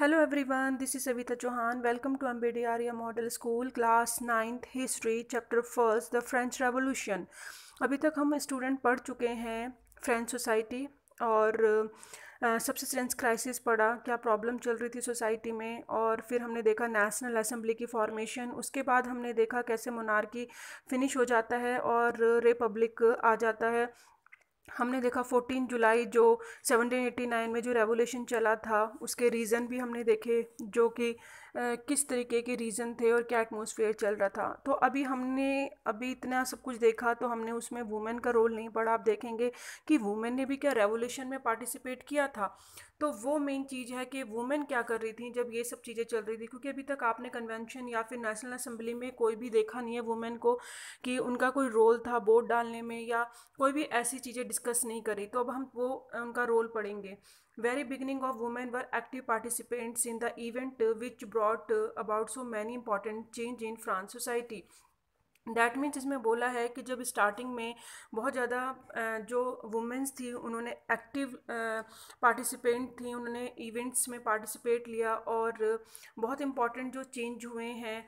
Hello everyone this is Savita Chauhan welcome to अम्बेडी Arya model school class ninth history chapter first the French revolution अभी तक हम student पढ़ चुके हैं फ्रेंच सोसाइटी और सब्सिस्टेंस क्राइसिस पढ़ा क्या प्रॉब्लम चल रही थी सोसाइटी में और फिर हमने देखा नेशनल असम्बली की फॉर्मेशन उसके बाद हमने देखा कैसे मोनार्की फिनिश हो जाता है और रिपब्लिक आ जाता है हमने देखा 14 जुलाई जो 1789 में जो रेवोल्यूशन चला था उसके रीज़न भी हमने देखे जो कि किस तरीके के रीज़न थे और क्या एटमोसफियर चल रहा था तो अभी हमने अभी इतना सब कुछ देखा तो हमने उसमें वुमेन का रोल नहीं पढ़ा आप देखेंगे कि वुमेन ने भी क्या रेवोल्यूशन में पार्टिसिपेट किया था तो वो मेन चीज़ है कि वुमेन क्या कर रही थी जब ये सब चीज़ें चल रही थी क्योंकि अभी तक आपने कन्वेंशन या फिर नेशनल असम्बली में कोई भी देखा नहीं है वुमेन को कि उनका कोई रोल था वोट डालने में या कोई भी ऐसी चीज़ें डिस्कस नहीं करी तो अब हम वो उनका रोल पढ़ेंगे very beginning of women were active participants in the event uh, which brought uh, about so many important change in france society that means इसमें बोला है कि जब स्टार्टिंग में बहुत ज़्यादा जो वुमेंस थी उन्होंने एक्टिव पार्टिसिपेंट थी उन्होंने इवेंट्स में पार्टिसिपेट लिया और बहुत इम्पॉर्टेंट जो चेंज हुए हैं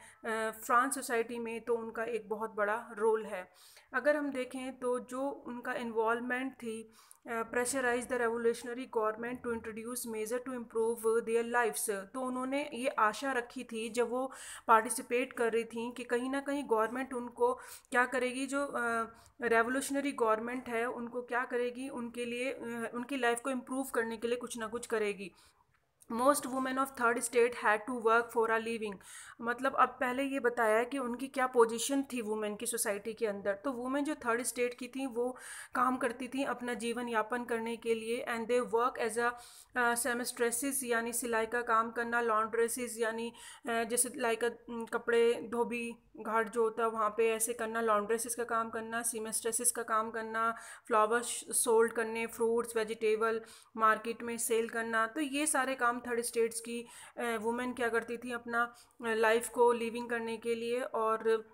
फ्रांस सोसाइटी में तो उनका एक बहुत बड़ा रोल है अगर हम देखें तो जो उनका इन्वॉलमेंट थी pressurise the revolutionary government to introduce measure to improve their lifes तो उन्होंने ये आशा रखी थी जब वो पार्टिसिपेट कर रही थी कि कहीं ना कहीं गवर्नमेंट उनको क्या करेगी जो रेवोल्यूशनरी uh, गवर्नमेंट है उनको क्या करेगी उनके लिए uh, उनकी लाइफ को इम्प्रूव करने के लिए कुछ ना कुछ करेगी most women of third state had to work for a living मतलब अब पहले ये बताया है कि उनकी क्या पोजीशन थी वुमेन की सोसाइटी के अंदर तो वुमेन जो थर्ड स्टेट की थी वो काम करती थी अपना जीवन यापन करने के लिए and they work as a seamstresses यानी सिलाई का काम करना लॉन्ड्रेसिस यानी जैसे लाइक कपड़े धोबी घाट जो होता है वहाँ पे ऐसे करना लॉन्ड्रेसिस का काम करना सीमेस्ट्रेसिस का काम करना फ्लावर्स सोल्ड करने फ्रूट्स वेजिटेबल मार्केट में सेल करना तो ये सारे काम तमाम थर्ड स्टेट्स की वुमेन क्या करती थी अपना लाइफ को लिविंग करने के लिए और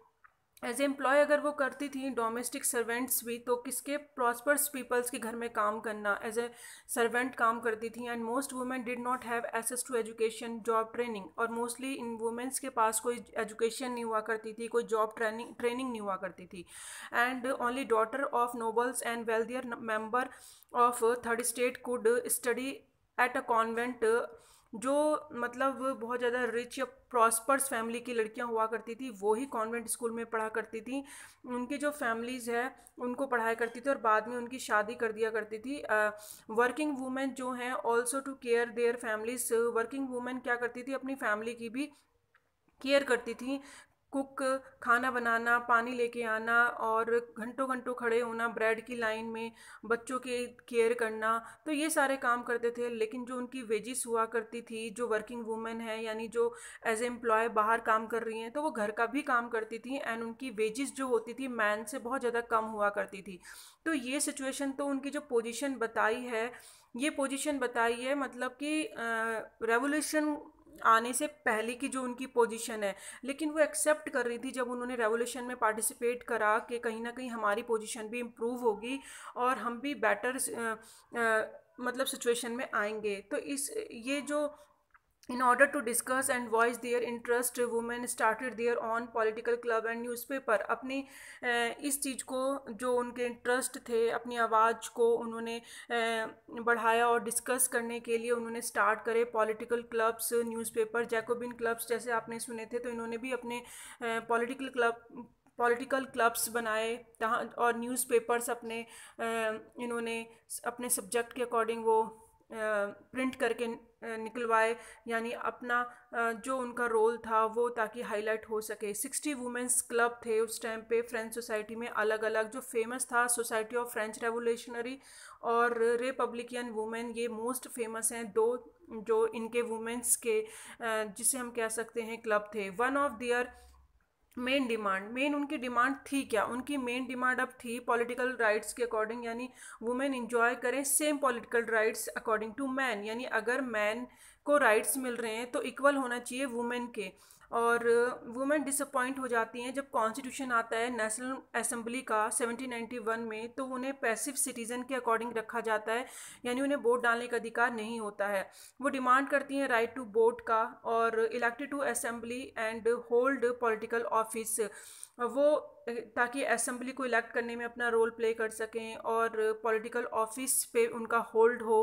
एज ए एम्प्लॉय अगर वो करती थी डोमेस्टिक सर्वेंट्स भी तो किसके प्रॉस्पर्स पीपल्स के घर में काम करना एज ए सर्वेंट काम करती थी and most women did not have access to education job training और मोस्टली इन वुमेंस के पास कोई एजुकेशन नहीं हुआ करती थी कोई जॉब ट्रेनिंग ट्रेनिंग नहीं हुआ करती थी and only daughter of nobles and wealthier member of third state could study at a convent जो मतलब बहुत ज़्यादा रिच या प्रॉस्पर्स फैमिली की लड़कियां हुआ करती थी वो ही कॉन्वेंट स्कूल में पढ़ा करती थी उनकी जो फैमिलीज़ है उनको पढ़ाया करती थी और बाद में उनकी शादी कर दिया करती थी वर्किंग वूमेन जो हैं also to care their families working women क्या करती थी अपनी फैमिली की भी केयर करती थी कुक खाना बनाना पानी लेके आना और घंटों घंटों खड़े होना ब्रेड की लाइन में बच्चों के केयर करना तो ये सारे काम करते थे लेकिन जो उनकी वेजिस हुआ करती थी जो वर्किंग वूमेन है यानी जो एज ए एम्प्लॉय बाहर काम कर रही हैं तो वो घर का भी काम करती थी एंड उनकी वेजिस जो होती थी मैन से बहुत ज़्यादा कम हुआ करती थी तो ये सिचुएशन तो उनकी जो पोजिशन बताई है ये पोजिशन बताई है मतलब कि रेवोल्यूशन आने से पहले की जो उनकी पोजीशन है लेकिन वो एक्सेप्ट कर रही थी जब उन्होंने रेवोल्यूशन में पार्टिसिपेट करा कि कहीं ना कहीं हमारी पोजीशन भी इम्प्रूव होगी और हम भी बेटर मतलब सिचुएशन में आएंगे तो इस ये जो In order to discuss and voice their interest, women started their own political club and newspaper. अपनी इस चीज़ को जो उनके इंटरेस्ट थे अपनी आवाज़ को उन्होंने बढ़ाया और डिस्कस करने के लिए उन्होंने स्टार्ट करे political clubs newspaper Jacobin clubs जैसे आपने सुने थे तो इन्होंने भी अपने पॉलिटिकल क्लब पॉलिटिकल क्लब्स बनाए तहाँ और न्यूज़पेपर्स अपने इन्होंने अपने सब्जेक्ट के अकॉर्डिंग वो प्रिंट करके निकलवाए यानी अपना जो उनका रोल था वो ताकि हाईलाइट हो सके सिक्सटी वुमेंस क्लब थे उस टाइम पे फ्रेंच सोसाइटी में अलग अलग जो फेमस था सोसाइटी ऑफ फ्रेंच रेवोल्यूशनरी और रिपब्लिकन वुमेन ये मोस्ट फेमस हैं दो जो इनके वुमेंस के जिसे हम कह सकते हैं क्लब थे one of their main demand main उनकी डिमांड थी क्या उनकी मेन डिमांड अब थी पॉलिटिकल राइट्स के अकॉर्डिंग यानी वुमेन इंजॉय करें same political rights according to man यानी अगर मैन को राइट्स मिल रहे हैं तो इक्वल होना चाहिए वुमेन के और वुमेन डिसअपॉइंट हो जाती हैं जब कॉन्स्टिट्यूशन आता है नेशनल असेंबली का 1791 में तो उन्हें पैसिव सिटीज़न के अकॉर्डिंग रखा जाता है यानी उन्हें वोट डालने का अधिकार नहीं होता है वो डिमांड करती हैं राइट टू वोट का और elected to assembly and hold political office वो ताकि असम्बली को इलेक्ट करने में अपना रोल प्ले कर सकें और पॉलिटिकल ऑफिस पे उनका होल्ड हो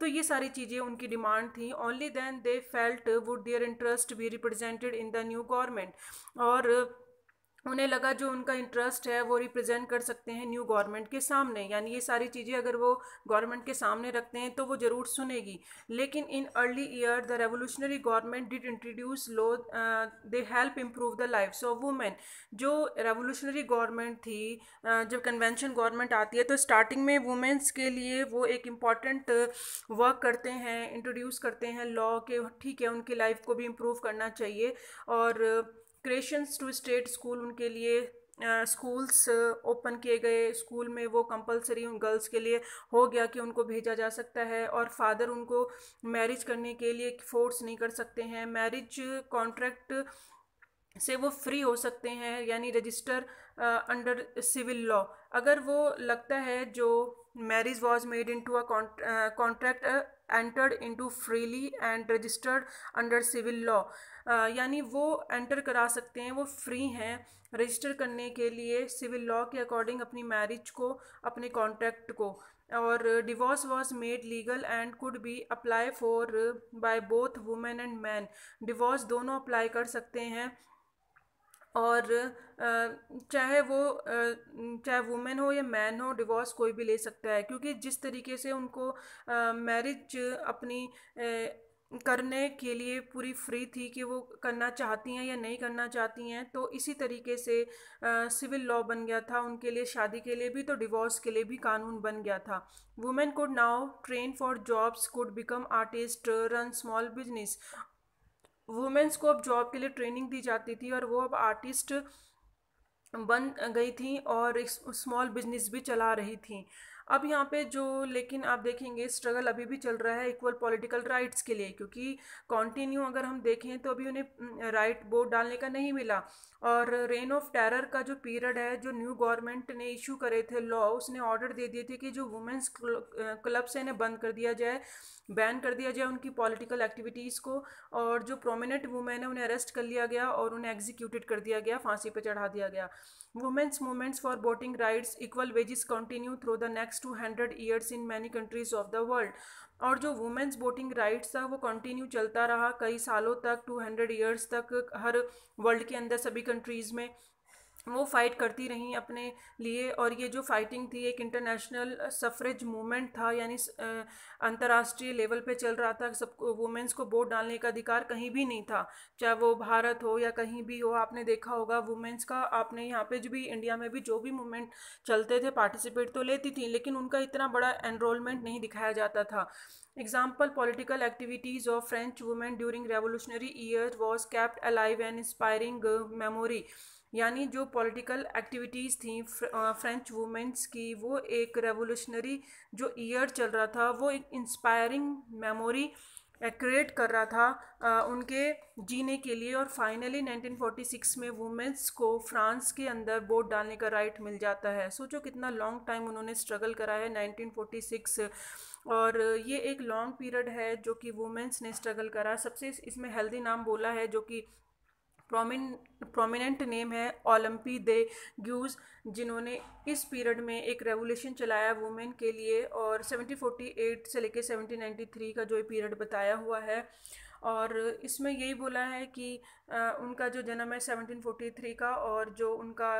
तो ये सारी चीज़ें उनकी डिमांड थी only then they felt would their interest be represented in the new government और उन्हें लगा जो उनका इंटरेस्ट है वो रिप्रेजेंट कर सकते हैं न्यू गवर्नमेंट के सामने यानी ये सारी चीज़ें अगर वो गवर्नमेंट के सामने रखते हैं तो वो ज़रूर सुनेगी लेकिन in early year the revolutionary government did introduce law they help improve the life of women जो रेवोल्यूशनरी गवर्नमेंट थी uh, जब कन्वेंशन गवर्नमेंट आती है तो स्टार्टिंग में वुमेंस के लिए वो एक इम्पॉर्टेंट वर्क uh, करते हैं इंट्रोड्यूस करते हैं लॉ के ठीक है उनकी लाइफ को भी इम्प्रूव करना चाहिए और क्रेशंस टू स्टेट स्कूल उनके लिए स्कूल्स ओपन किए गए स्कूल में वो कंपलसरी उन गर्ल्स के लिए हो गया कि उनको भेजा जा सकता है और फादर उनको मैरिज करने के लिए फोर्स नहीं कर सकते हैं मैरिज कॉन्ट्रैक्ट से वो फ्री हो सकते हैं यानी रजिस्टर अंडर सिविल लॉ अगर वो लगता है जो marriage was made in to a contract entered in to freely and registered under civil law यानी वो एंटर करा सकते हैं वो फ्री हैं रजिस्टर करने के लिए सिविल लॉ के अकॉर्डिंग अपनी मैरिज को अपने कॉन्ट्रैक्ट को और divorce was made legal and could be apply for by both women and man divorce दोनों अप्लाई कर सकते हैं और चाहे वो चाहे वुमेन हो या मैन हो डिवोर्स कोई भी ले सकता है क्योंकि जिस तरीके से उनको मैरिज अपनी करने के लिए पूरी फ्री थी कि वो करना चाहती हैं या नहीं करना चाहती हैं तो इसी तरीके से सिविल लॉ बन गया था उनके लिए शादी के लिए भी तो डिवोर्स के लिए भी कानून बन गया था women could now train for jobs could become artist run small business womens को अब जॉब के लिए ट्रेनिंग दी जाती थी और वो अब आर्टिस्ट बन गई थी और स्मॉल बिजनेस भी चला रही थी अब यहाँ पे जो लेकिन आप देखेंगे स्ट्रगल अभी भी चल रहा है इक्वल पॉलिटिकल राइट्स के लिए क्योंकि कॉन्टिन्यू अगर हम देखें तो अभी उन्हें राइट mm, वोट डालने का नहीं मिला और रेन ऑफ टेरर का जो पीरियड है जो न्यू गवर्नमेंट ने इशू करे थे लॉ उसने ऑर्डर दे दिए थे कि जो वुमेंस क्लब्स हैं इन्हें बंद कर दिया जाए बैन कर दिया जाए उनकी पॉलिटिकल एक्टिविटीज़ को और जो प्रोमिनेंट वुमेन है उन्हें अरेस्ट कर लिया गया और उन्हें एग्जीक्यूटेड कर दिया गया फांसी पर चढ़ा दिया गया womens movements for voting rights equal wages continue through the next two hundred years in many countries of the world और जो वुमेंस वोटिंग राइट्स था वो कंटिन्यू चलता रहा कई सालों तक टू हंड्रेड ईयर्स तक हर वर्ल्ड के अंदर सभी कंट्रीज़ में वो फ़ाइट करती रहीं अपने लिए और ये जो फाइटिंग थी एक इंटरनेशनल सफरेज मूवमेंट था यानी अंतर्राष्ट्रीय लेवल पे चल रहा था सब वुमेंस को वोट डालने का अधिकार कहीं भी नहीं था चाहे वो भारत हो या कहीं भी हो आपने देखा होगा वुमेंस का आपने यहाँ पे जो भी इंडिया में भी जो भी मूवमेंट चलते थे पार्टिसिपेट तो लेती थी लेकिन उनका इतना बड़ा एनरोलमेंट नहीं दिखाया जाता था example political activities of French women during revolutionary year was kept alive and inspiring memory यानी जो पॉलिटिकल एक्टिविटीज़ थी फ्रेंच वुमेंस की वो एक रेवोल्यूशनरी जो ईयर चल रहा था वो एक इंस्पायरिंग मेमोरी क्रिएट कर रहा था उनके जीने के लिए और फाइनली 1946 में वुमेंस को फ्रांस के अंदर वोट डालने का राइट मिल जाता है सोचो कितना लॉन्ग टाइम उन्होंने स्ट्रगल करा है 1946 और ये एक लॉन्ग पीरियड है जो कि वुमेंस ने स्ट्रगल करा सबसे इसमें हेल्दी नाम बोला है जो कि प्रोमिन प्रोमिनेंट नेम है ओलंपी दे ग्यूज जिन्होंने इस पीरियड में एक रेवोल्यूशन चलाया वुमेन के लिए और 1748 से लेके 1793 का जो ये पीरियड बताया हुआ है और इसमें यही बोला है कि आ, उनका जो जन्म है 1743 का और जो उनका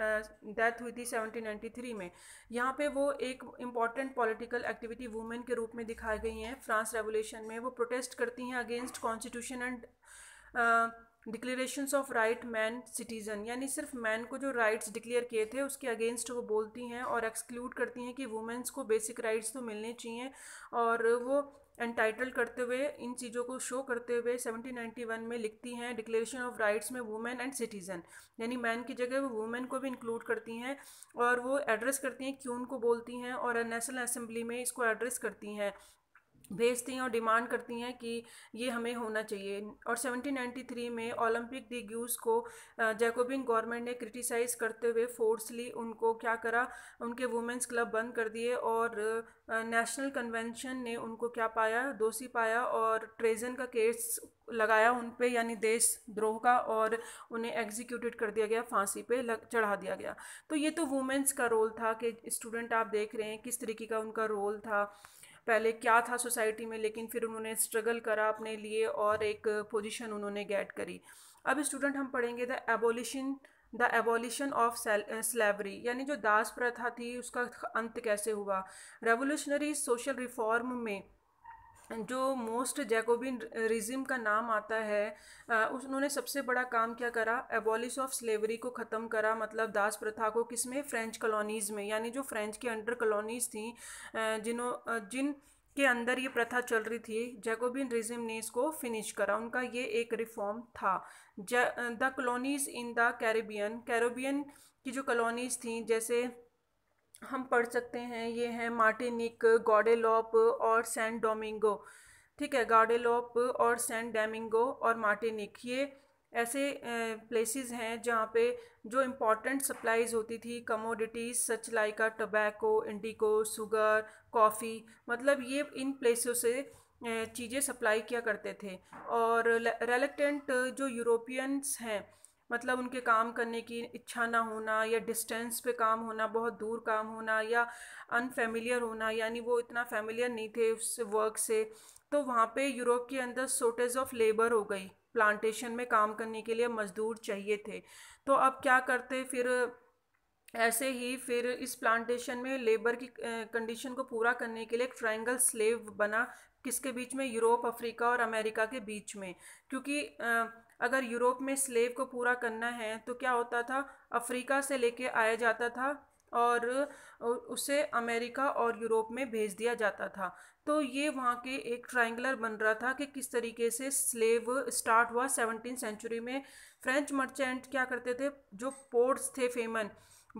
डेथ हुई थी 1793 में यहाँ पे वो एक इम्पॉर्टेंट पॉलिटिकल एक्टिविटी वुमेन के रूप में दिखाई गई हैं फ्रांस रेवोल्यूशन में वो प्रोटेस्ट करती हैं against constitution and declarations of right man citizen यानी सिर्फ मैन को जो राइट्स डिक्लेयर किए थे उसके अगेंस्ट वो बोलती हैं और एक्सक्लूड करती हैं कि वुमेंस को बेसिक राइट्स तो मिलने चाहिए और वो एंटाइटल करते हुए इन चीज़ों को शो करते हुए 1791 में लिखती हैं डिक्लेरेशन ऑफ राइट्स में वुमेन एंड सिटीज़न यानी मैन की जगह वो वुमेन को भी इंक्लूड करती हैं और वो एड्रेस करती हैं क्यून को बोलती हैं और नेशनल असेंबली में इसको एड्रेस करती हैं भेजती हैं और डिमांड करती हैं कि ये हमें होना चाहिए और 1793 में ओलंपिक दी ग्यूज को जैकोबिन गवर्नमेंट ने क्रिटिसाइज़ करते हुए फोर्सली उनको क्या करा उनके वुमेंस क्लब बंद कर दिए और नेशनल कन्वेंशन ने उनको क्या पाया दोषी पाया और ट्रेजन का केस लगाया उन पर यानी देशद्रोह का और उन्हें एग्जीक्यूटेड कर दिया गया फांसी पे लग चढ़ा दिया गया तो ये तो वुमेंस का रोल था कि स्टूडेंट आप देख रहे हैं किस तरीके का उनका रोल था पहले क्या था सोसाइटी में लेकिन फिर उन्होंने स्ट्रगल करा अपने लिए और एक पोजीशन उन्होंने गेट करी अब स्टूडेंट हम पढ़ेंगे the abolition the abolition of slavery यानी जो दास प्रथा थी उसका अंत कैसे हुआ रेवोल्यूशनरी सोशल रिफॉर्म में जो मोस्ट जैकोबिन रिजिम का नाम आता है उस उन्होंने सबसे बड़ा काम क्या करा एबॉलिश ऑफ स्लेवरी को ख़त्म करा मतलब दास प्रथा को किसमें फ्रेंच कॉलोनीज़ में यानी जो फ्रेंच के अंडर कॉलोनीज़ थी जिनों जिन के अंदर ये प्रथा चल रही थी जैकोबिन रिजिम ने इसको फिनिश करा उनका ये एक रिफॉर्म था the colonies in the Caribbean Caribbean की जो कॉलोनीज़ थी जैसे हम पढ़ सकते हैं ये हैं मार्टिनिक गॉडेलॉप और सेंट डोमिंगो ठीक है गॉडेलॉप और सेंट डेमिंगो और मार्टिनिक ये ऐसे प्लेसेस हैं जहाँ पे जो इम्पोर्टेंट सप्लाईज होती थी commodities such like a tobacco indigo sugar coffee मतलब ये इन प्लेसों से चीज़ें सप्लाई किया करते थे और रेलेक्टेंट जो यूरोपियंस हैं मतलब उनके काम करने की इच्छा ना होना या डिस्टेंस पे काम होना बहुत दूर काम होना या अनफेमिलियर होना यानी वो इतना फेमिलियर नहीं थे उस वर्क से तो वहाँ पे यूरोप के अंदर शॉर्टेज ऑफ लेबर हो गई प्लांटेशन में काम करने के लिए मज़दूर चाहिए थे तो अब क्या करते फिर ऐसे ही फिर इस प्लांटेशन में लेबर की कंडीशन को पूरा करने के लिए एक ट्राइंगल स्लेव बना किसके बीच में यूरोप अफ्रीका और अमेरिका के बीच में क्योंकि आ, अगर यूरोप में स्लेव को पूरा करना है तो क्या होता था अफ्रीका से लेके आया जाता था और उसे अमेरिका और यूरोप में भेज दिया जाता था तो ये वहाँ के एक ट्रायंगुलर बन रहा था कि किस तरीके से स्लेव स्टार्ट हुआ सेवनटीन सेंचुरी में फ्रेंच मर्चेंट क्या करते थे जो पोर्ट्स थे फेमन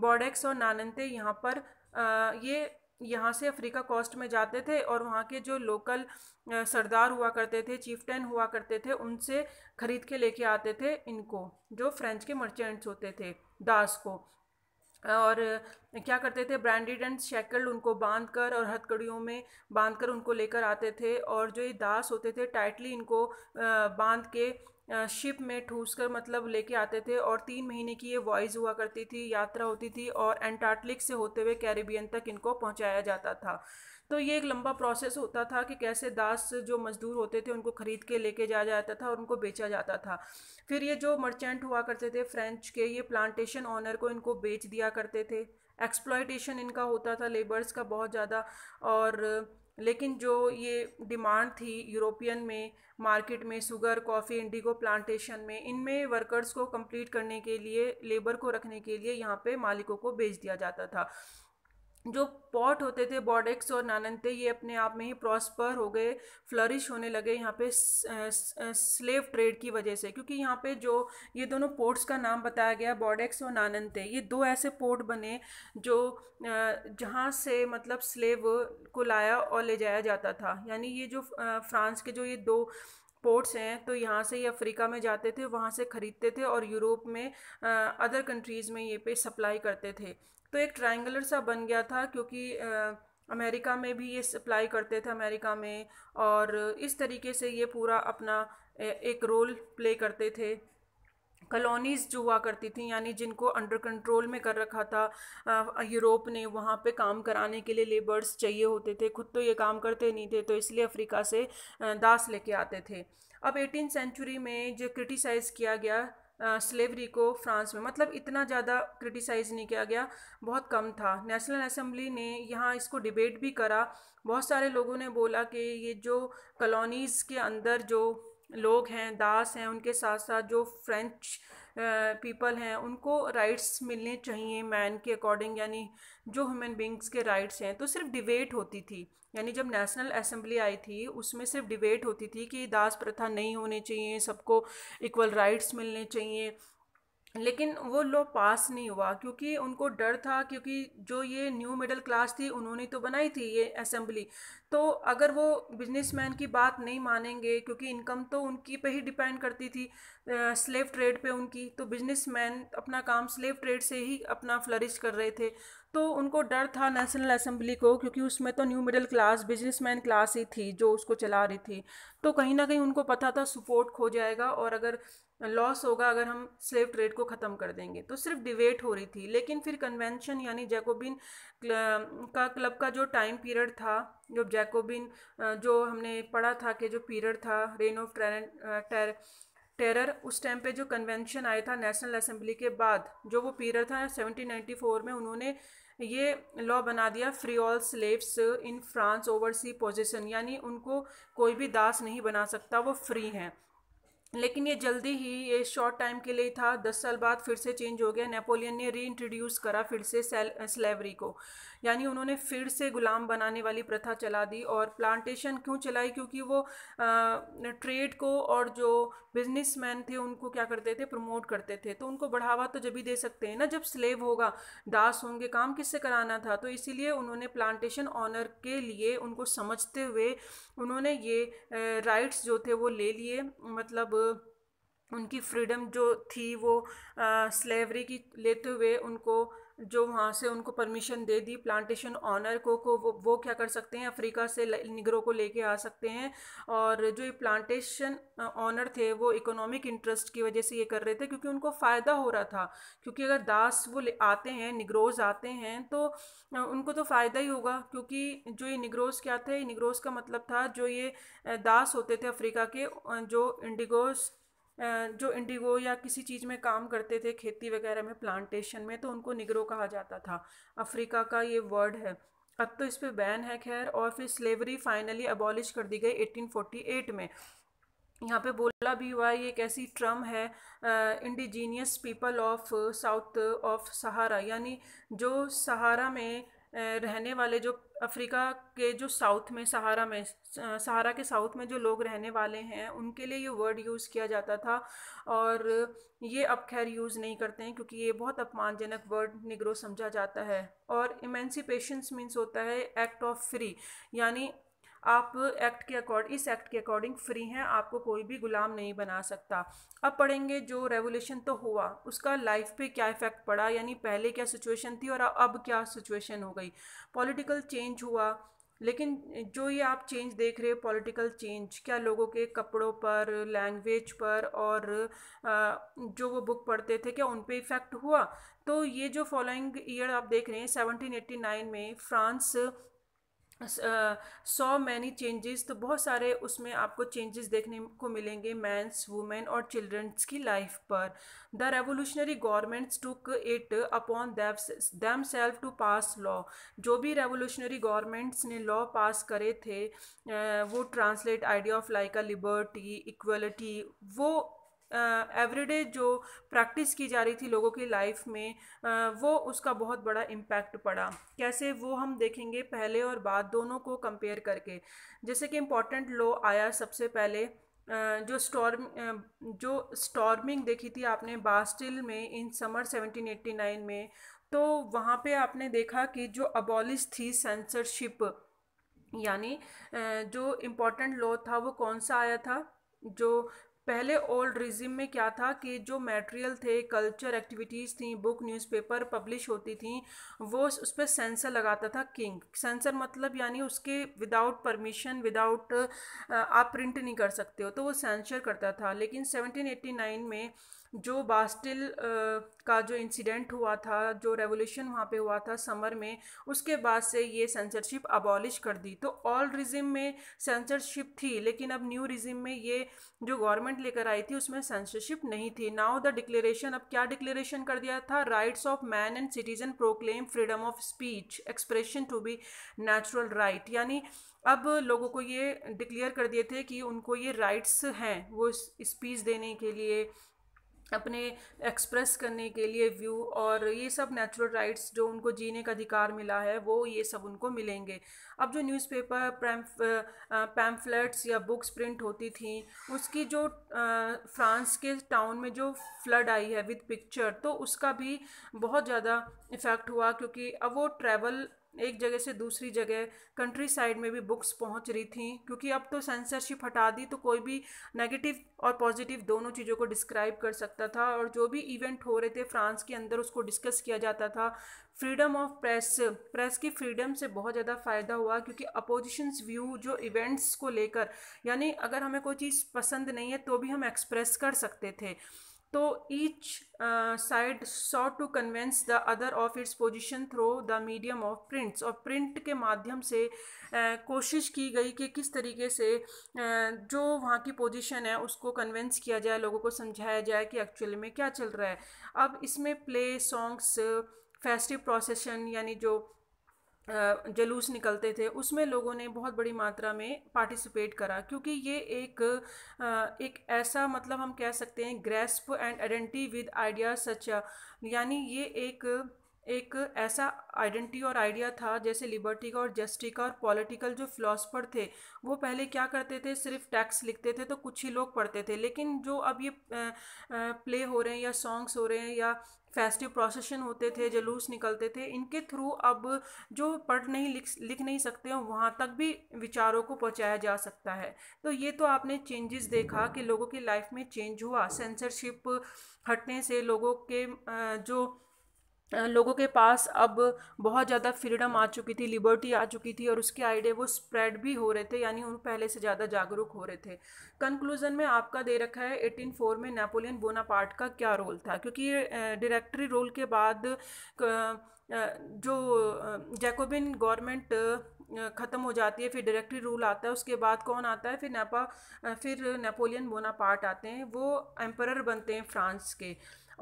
बॉडेक्स और नानंते यहाँ पर आ, ये यहाँ से अफ्रीका कोस्ट में जाते थे और वहाँ के जो लोकल सरदार हुआ करते थे चीफटेन हुआ करते थे उनसे ख़रीद के लेके आते थे इनको जो फ्रेंच के मर्चेंट्स होते थे दास को और क्या करते थे ब्रांडेड एंड शैकल्ड उनको बांध कर और हथकड़ियों में बांध कर उनको लेकर आते थे और जो ये दास होते थे टाइटली इनको बांध के शिप में ठूस कर मतलब लेके आते थे और तीन महीने की ये वॉइज हुआ करती थी यात्रा होती थी और एंटार्टिक से होते हुए कैरेबियन तक इनको पहुंचाया जाता था तो ये एक लंबा प्रोसेस होता था कि कैसे दास जो मज़दूर होते थे उनको ख़रीद के लेके जाया जाता था और उनको बेचा जाता था फिर ये जो मर्चेंट हुआ करते थे फ्रेंच के ये प्लांटेशन ऑनर को इनको बेच दिया करते थे एक्सप्लॉयटेशन इनका होता था लेबर्स का बहुत ज़्यादा और लेकिन जो ये डिमांड थी यूरोपियन में मार्केट में शुगर कॉफ़ी इंडिगो प्लांटेशन में इनमें वर्कर्स को कंप्लीट करने के लिए लेबर को रखने के लिए यहाँ पे मालिकों को भेज दिया जाता था जो पॉट होते थे बॉडेक्स और नानंते ये अपने आप में ही प्रॉस्पर हो गए फ्लरिश होने लगे यहाँ पे स्लेव ट्रेड की वजह से क्योंकि यहाँ पे जो ये दोनों पोर्ट्स का नाम बताया गया बॉडेक्स और नानंते ये दो ऐसे पोर्ट बने जो जहाँ से मतलब स्लेव को लाया और ले जाया जाता था यानी ये जो फ्रांस के जो ये दो पोर्ट्स हैं तो यहाँ से ये अफ्रीका में जाते थे वहाँ से ख़रीदते थे और यूरोप में अदर कंट्रीज़ में ये पे सप्लाई करते थे तो एक ट्रायंगुलर सा बन गया था क्योंकि अमेरिका में भी ये सप्लाई करते थे अमेरिका में और इस तरीके से ये पूरा अपना एक रोल प्ले करते थे कलोनीज़ जो हुआ करती थी यानी जिनको अंडर कंट्रोल में कर रखा था यूरोप ने वहाँ पे काम कराने के लिए लेबर्स चाहिए होते थे खुद तो ये काम करते नहीं थे तो इसलिए अफ्रीका से दास लेके आते थे अब एटीन सेंचुरी में जो क्रिटिसाइज़ किया गया स्लेवरी को फ्रांस में मतलब इतना ज़्यादा क्रिटिसाइज़ नहीं किया गया बहुत कम था नेशनल असेंबली ने यहाँ इसको डिबेट भी करा बहुत सारे लोगों ने बोला कि ये जो कॉलोनीज़ के अंदर जो लोग हैं दास हैं उनके साथ साथ जो फ्रेंच पीपल हैं उनको राइट्स मिलने चाहिए मैन के अकॉर्डिंग यानी जो ह्यूमन बींग्स के राइट्स हैं तो सिर्फ डिबेट होती थी यानी जब नेशनल असेंबली आई थी उसमें सिर्फ डिबेट होती थी कि दास प्रथा नहीं होने चाहिए सबको इक्वल राइट्स मिलने चाहिए लेकिन वो लॉ पास नहीं हुआ क्योंकि उनको डर था क्योंकि जो ये न्यू मिडिल क्लास थी उन्होंने तो बनाई थी ये असेंबली तो अगर वो बिजनेसमैन की बात नहीं मानेंगे क्योंकि इनकम तो उनकी पे ही डिपेंड करती थी स्लेव ट्रेड पे उनकी तो बिजनेसमैन अपना काम स्लेव ट्रेड से ही अपना फ्लरिश कर रहे थे तो उनको डर था नेशनल असेंबली को क्योंकि उसमें तो new middle class businessman class ही थी जो उसको चला रही थी तो कहीं ना कहीं उनको पता था सपोर्ट खो जाएगा और अगर लॉस होगा अगर हम स्लेव ट्रेड को ख़त्म कर देंगे तो सिर्फ डिबेट हो रही थी लेकिन फिर कन्वेंशन यानी जैकोबिन का क्लब का जो टाइम पीरियड था जो जैकोबिन जो हमने पढ़ा था कि जो पीरियड था रेन ऑफ टेर टेरर उस टाइम पे जो कन्वेंशन आया था नेशनल असेंबली के बाद जो वो पीरियड था 1794 में उन्होंने ये लॉ बना दिया free all slaves in France oversea position यानी उनको कोई भी दास नहीं बना सकता वो फ्री हैं लेकिन ये जल्दी ही ये शॉर्ट टाइम के लिए था दस साल बाद फिर से चेंज हो गया नेपोलियन ने री इंट्रोड्यूस करा फिर से सेल स्लेवरी को यानी उन्होंने फिर से ग़ुलाम बनाने वाली प्रथा चला दी और प्लांटेशन क्यों चलाई क्योंकि वो ट्रेड को और जो बिजनेसमैन थे उनको क्या करते थे प्रमोट करते थे तो उनको बढ़ावा तो जब भी दे सकते हैं ना जब स्लेव होगा दास होंगे काम किससे कराना था तो इसीलिए उन्होंने प्लांटेशन ऑनर के लिए उनको समझते हुए उन्होंने ये राइट्स जो थे वो ले लिए मतलब उनकी फ्रीडम जो थी वो स्लेवरी की लेते हुए उनको जो वहाँ से उनको परमिशन दे दी प्लांटेशन ऑनर को को वो वो क्या कर सकते हैं अफ्रीका से निगरों को लेके आ सकते हैं और जो ये प्लांटेशन ऑनर थे वो इकोनॉमिक इंटरेस्ट की वजह से ये कर रहे थे क्योंकि उनको फ़ायदा हो रहा था क्योंकि अगर दास वो आते हैं निगरोज आते हैं तो उनको तो फ़ायदा ही होगा क्योंकि जो ये निगरोज क्या थे निगरोज का मतलब था जो ये दास होते थे अफ्रीका के जो इंडिगोज जो इंडिगो या किसी चीज़ में काम करते थे खेती वगैरह में प्लांटेशन में तो उनको निगरो कहा जाता था अफ्रीका का ये वर्ड है अब तो इस पर बैन है खैर और फिर स्लेवरी फाइनली अबॉलिश कर दी गई 1848 में यहाँ पे बोला भी हुआ ये एक ऐसी ट्रम है indigenous people of south of Sahara यानी जो सहारा में रहने वाले जो अफ्रीका के जो साउथ में सहारा में सहारा के साउथ में जो लोग रहने वाले हैं उनके लिए ये वर्ड यूज़ किया जाता था और ये अब खैर यूज़ नहीं करते हैं क्योंकि ये बहुत अपमानजनक वर्ड निगरो समझा जाता है और इमेंसिपेशंस मीन्स होता है एक्ट ऑफ फ्री यानी आप एक्ट के अकॉर्ड इस एक्ट के अकॉर्डिंग फ्री हैं आपको कोई भी गुलाम नहीं बना सकता अब पढ़ेंगे जो रेवोल्यूशन तो हुआ उसका लाइफ पे क्या इफेक्ट पड़ा यानी पहले क्या सिचुएशन थी और अब क्या सिचुएशन हो गई पॉलिटिकल चेंज हुआ लेकिन जो ये आप चेंज देख रहे हो पॉलिटिकल चेंज क्या लोगों के कपड़ों पर लैंग्वेज पर और जो वो बुक पढ़ते थे क्या उन पर इफ़ेक्ट हुआ तो ये जो फॉलोइंग ईयर आप देख रहे हैं 1789 में फ्रांस सौ मैनी चेंजेस तो बहुत सारे उसमें आपको चेंजेस देखने को मिलेंगे मैंस वुमेन और चिल्ड्रंस की लाइफ पर the revolutionary governments took it upon them self to pass law जो भी रेवोल्यूशनरी गवर्नमेंट्स ने लॉ पास करे थे वो translate idea of like a liberty equality वो एवरीडे जो प्रैक्टिस की जा रही थी लोगों की लाइफ में वो उसका बहुत बड़ा इम्पैक्ट पड़ा कैसे वो हम देखेंगे पहले और बाद दोनों को कंपेयर करके जैसे कि इम्पॉर्टेंट लॉ आया सबसे पहले जो स्टॉर्म जो स्टॉर्मिंग देखी थी आपने बास्टिल में इन समर 1789 में तो वहाँ पे आपने देखा कि जो अबॉलिश थी सेंसरशिप यानी जो इम्पोर्टेंट लॉ था वो कौन सा आया था जो पहले ओल्ड रिजिम में क्या था कि जो मटेरियल थे कल्चर एक्टिविटीज़ थी बुक न्यूज़पेपर पब्लिश होती थी वो उस पर सेंसर लगाता था किंग सेंसर मतलब यानी उसके विदाउट परमिशन विदाउट आप प्रिंट नहीं कर सकते हो तो वो सेंसर करता था लेकिन 1789 में जो बास्टिल का जो इंसिडेंट हुआ था जो रेवोल्यूशन वहाँ पे हुआ था समर में उसके बाद से ये सेंसरशिप अबॉलिश कर दी तो ऑल रिजिम में सेंसरशिप थी लेकिन अब न्यू रिजिम में ये जो गवर्नमेंट अमेंडमेंट लेकर आई थी उसमें सेंसरशिप नहीं थी नाउ द डिक्लेरेशन अब क्या डिक्लेरेशन कर दिया था rights of man and citizen proclaim freedom of speech expression to be natural right यानी अब लोगों को ये डिक्लेयर कर दिए थे कि उनको ये राइट्स हैं वो स्पीच देने के लिए अपने एक्सप्रेस करने के लिए व्यू और ये सब नेचुरल राइट्स जो उनको जीने का अधिकार मिला है वो ये सब उनको मिलेंगे अब जो न्यूज़पेपर पैम्फलेट्स या बुक्स प्रिंट होती थी उसकी जो फ्रांस के टाउन में जो फ्लड आई है विद पिक्चर तो उसका भी बहुत ज़्यादा इफ़ेक्ट हुआ क्योंकि अब वो ट्रैवल एक जगह से दूसरी जगह कंट्री साइड में भी बुक्स पहुंच रही थी क्योंकि अब तो सेंसरशिप हटा दी तो कोई भी नेगेटिव और पॉजिटिव दोनों चीज़ों को डिस्क्राइब कर सकता था और जो भी इवेंट हो रहे थे फ्रांस के अंदर उसको डिस्कस किया जाता था फ्रीडम ऑफ प्रेस प्रेस की फ्रीडम से बहुत ज़्यादा फ़ायदा हुआ क्योंकि अपोजिशंस व्यू जो इवेंट्स को लेकर यानी अगर हमें कोई चीज़ पसंद नहीं है तो भी हम एक्सप्रेस कर सकते थे तो each side saw to convince the other of its position through the medium of prints और प्रिंट के माध्यम से आ, uh, कोशिश की गई कि किस तरीके से आ, uh, जो वहाँ की पोजिशन है उसको कन्वेंस किया जाए लोगों को समझाया जाए कि एक्चुअल में क्या चल रहा है अब इसमें प्ले सॉन्ग्स फेस्टिव प्रोसेशन यानी जो जुलूस निकलते थे उसमें लोगों ने बहुत बड़ी मात्रा में पार्टिसिपेट करा क्योंकि ये एक एक ऐसा मतलब हम कह सकते हैं grasp and identity with idea such यानी ये एक एक ऐसा आइडेंटिटी और आइडिया था जैसे लिबर्टी का और जस्टिस का और पॉलिटिकल जो फिलोसफर थे वो पहले क्या करते थे सिर्फ टैक्स लिखते थे तो कुछ ही लोग पढ़ते थे लेकिन जो अब ये प्ले हो रहे हैं या सॉन्ग्स हो रहे हैं या फेस्टिव प्रोसेशन होते थे जुलूस निकलते थे इनके थ्रू अब जो पढ़ नहीं लिख लिख नहीं सकते हैं वहाँ तक भी विचारों को पहुँचाया जा सकता है तो ये तो आपने चेंजेस देखा कि लोगों की लाइफ में चेंज हुआ सेंसरशिप हटने से लोगों के जो लोगों के पास अब बहुत ज़्यादा फ्रीडम आ चुकी थी लिबर्टी आ चुकी थी और उसके आइडिया वो स्प्रेड भी हो रहे थे यानी उन पहले से ज़्यादा जागरूक हो रहे थे कंक्लूजन में आपका दे रखा है एटीन फोर में नेपोलियन बोनापार्ट का क्या रोल था क्योंकि डायरेक्टरी रोल के बाद जो जैकोबिन गवर्नमेंट ख़त्म हो जाती है फिर डायरेक्टरी रूल आता है उसके बाद कौन आता है फिर नेपा फिर नेपोलियन बोनापार्ट आते हैं वो एम्पर बनते हैं फ्रांस के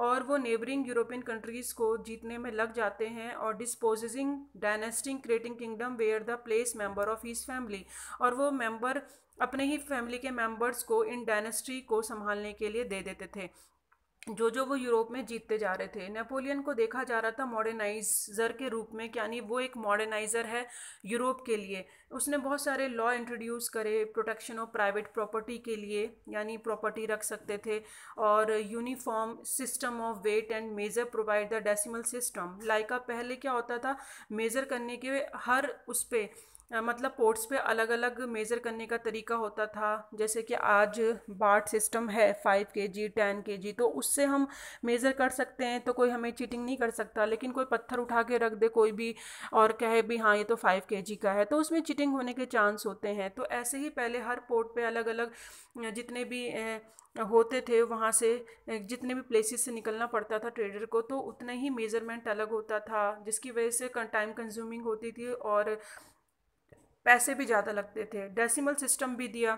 और वो नेबरिंग यूरोपियन कंट्रीज़ को जीतने में लग जाते हैं और disposing dynasties creating kingdom where the place member of his family और वो मेंबर अपने ही फैमिली के मेंबर्स को इन डायनेस्टी को संभालने के लिए दे देते थे जो जो वो यूरोप में जीतते जा रहे थे नेपोलियन को देखा जा रहा था मॉडर्नाइज़र के रूप में यानी वो एक मॉडर्नाइज़र है यूरोप के लिए उसने बहुत सारे लॉ इंट्रोड्यूस करे प्रोटेक्शन ऑफ प्राइवेट प्रॉपर्टी के लिए यानी प्रॉपर्टी रख सकते थे और uniform system of weight and measure provide the decimal system लाइका पहले क्या होता था मेज़र करने के हर उस पर मतलब पोर्ट्स पे अलग अलग मेज़र करने का तरीका होता था जैसे कि आज बाट सिस्टम है फाइव के जी टेन के जी तो उससे हम मेज़र कर सकते हैं तो कोई हमें चीटिंग नहीं कर सकता लेकिन कोई पत्थर उठा के रख दे कोई भी और कहे भी हाँ ये तो फाइव के जी का है तो उसमें चीटिंग होने के चांस होते हैं तो ऐसे ही पहले हर पोर्ट पर अलग अलग जितने भी होते थे वहाँ से जितने भी प्लेसेस से निकलना पड़ता था ट्रेडर को तो उतना ही मेज़रमेंट अलग होता था जिसकी वजह से टाइम कंज्यूमिंग होती थी और पैसे भी ज़्यादा लगते थे डेसिमल सिस्टम भी दिया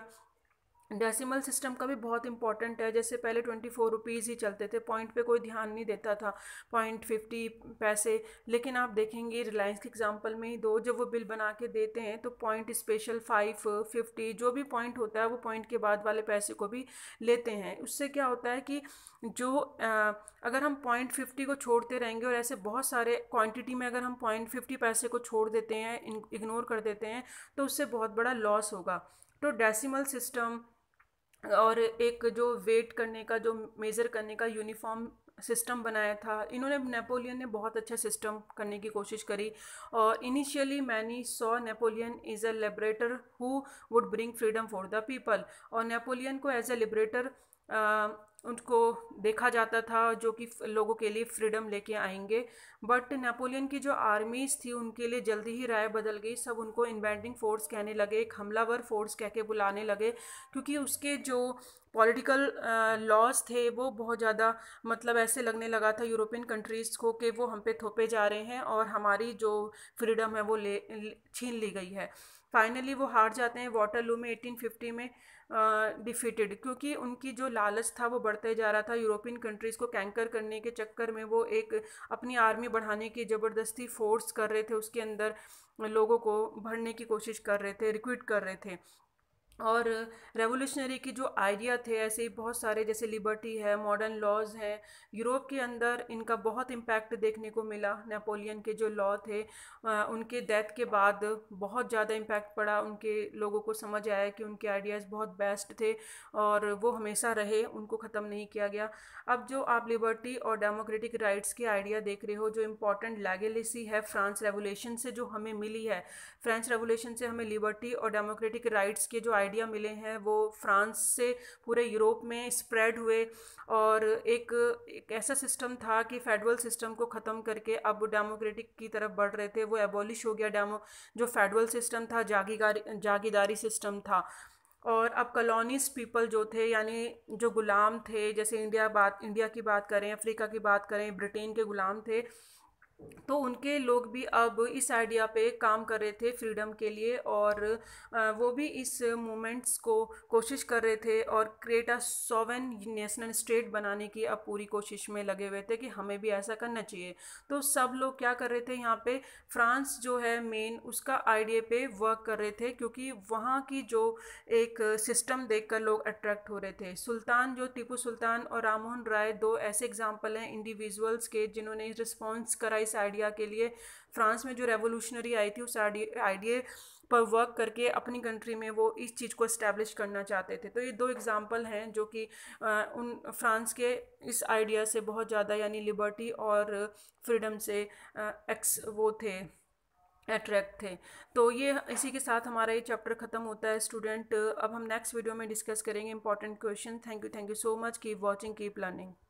डेसिमल सिस्टम का भी बहुत इंपॉर्टेंट है जैसे पहले ट्वेंटी फोर रुपीज़ ही चलते थे पॉइंट पे कोई ध्यान नहीं देता था पॉइंट फिफ्टी पैसे लेकिन आप देखेंगे रिलायंस के एग्जांपल में ही दो जब वो बिल बना के देते हैं तो पॉइंट स्पेशल फाइव फिफ्टी जो भी पॉइंट होता है वो पॉइंट के बाद वाले पैसे को भी लेते हैं उससे क्या होता है कि जो आ, अगर हम पॉइंट फिफ्टी को छोड़ते रहेंगे और ऐसे बहुत सारे क्वांटिटी में अगर हम पॉइंट फिफ्टी पैसे को छोड़ देते हैं इग्नोर कर देते हैं तो उससे बहुत बड़ा लॉस होगा तो डेसिमल सिस्टम और एक जो वेट करने का जो मेज़र करने का यूनिफॉर्म सिस्टम बनाया था इन्होंने नेपोलियन ने बहुत अच्छा सिस्टम करने की कोशिश करी और initially many saw Napoleon is a liberator who would bring freedom for the people और नेपोलियन को एज अ लिबरेटर उनको देखा जाता था जो कि लोगों के लिए फ्रीडम लेके आएंगे बट नेपोलियन की जो आर्मीज़ थी उनके लिए जल्दी ही राय बदल गई सब उनको इन्वेंटिंग फोर्स कहने लगे एक हमलावर फोर्स कह के बुलाने लगे क्योंकि उसके जो पॉलिटिकल लॉज थे वो बहुत ज़्यादा मतलब ऐसे लगने लगा था यूरोपियन कंट्रीज़ को कि वो हम पे थोपे जा रहे हैं और हमारी जो फ्रीडम है वो ले छीन ली गई है फाइनली वो हार जाते हैं वाटरलू में 1850 में डिफीटेड क्योंकि उनकी जो लालच था वो बढ़ते जा रहा था यूरोपियन कंट्रीज़ को कैंकर करने के चक्कर में वो एक अपनी आर्मी बढ़ाने की ज़बरदस्ती फोर्स कर रहे थे उसके अंदर लोगों को भरने की कोशिश कर रहे थे रिक्विट कर रहे थे और रेवोल्यूशनरी के जो आइडिया थे ऐसे ही बहुत सारे जैसे लिबर्टी है मॉडर्न लॉज हैं यूरोप के अंदर इनका बहुत इम्पैक्ट देखने को मिला नेपोलियन के जो लॉ थे उनके डेथ के बाद बहुत ज़्यादा इम्पैक्ट पड़ा उनके लोगों को समझ आया कि उनके आइडियाज़ बहुत बेस्ट थे और वो हमेशा रहे उनको ख़त्म नहीं किया गया अब जो आप लिबर्टी और डेमोक्रेटिक राइट्स के आइडिया देख रहे हो जो इम्पोर्टेंट लैगेलिसी है फ्रांस रेवोल्यूशन से जो हमें मिली है फ्रेंच रेवोल्यूशन से हमें लिबर्टी और डेमोक्रेटिक राइट्स के जो आइडिया आइडिया मिले हैं वो फ्रांस से पूरे यूरोप में स्प्रेड हुए और एक एक ऐसा सिस्टम था कि फेडरल सिस्टम को ख़त्म करके अब डेमोक्रेटिक की तरफ बढ़ रहे थे वो एबॉलिश हो गया डेमो जो फेडरल सिस्टम था जागीदारी जागीदारी सिस्टम था और अब कलोनीस पीपल जो थे यानी जो गुलाम थे जैसे इंडिया बात इंडिया की बात करें अफ्रीका की बात करें ब्रिटेन के गुलाम थे तो उनके लोग भी अब इस आइडिया पे काम कर रहे थे फ्रीडम के लिए और वो भी इस मूवमेंट्स को कोशिश कर रहे थे और create a sovereign national state बनाने की अब पूरी कोशिश में लगे हुए थे कि हमें भी ऐसा करना चाहिए तो सब लोग क्या कर रहे थे यहाँ पे फ्रांस जो है मेन उसका आइडिया पे वर्क कर रहे थे क्योंकि वहाँ की जो एक सिस्टम देख लोग अट्रैक्ट हो रहे थे सुल्तान जो टीपू सुल्तान और रामोहन राय दो ऐसे एग्जाम्पल हैं इंडिविजुअल्स के जिन्होंने रिस्पॉन्स कराई इस आइडिया के लिए फ्रांस में जो रेवोल्यूशनरी आई थी उस आइडिया पर वर्क करके अपनी कंट्री में वो इस चीज़ को इस्टेब्लिश करना चाहते थे तो ये दो एग्ज़ाम्पल हैं जो कि उन फ्रांस के इस आइडिया से बहुत ज़्यादा यानी लिबर्टी और फ्रीडम से एक्स वो थे अट्रैक्ट थे तो ये इसी के साथ हमारा ये चैप्टर ख़त्म होता है स्टूडेंट अब हम नेक्स्ट वीडियो में डिस्कस करेंगे important question thank you thank you so much keep watching keep learning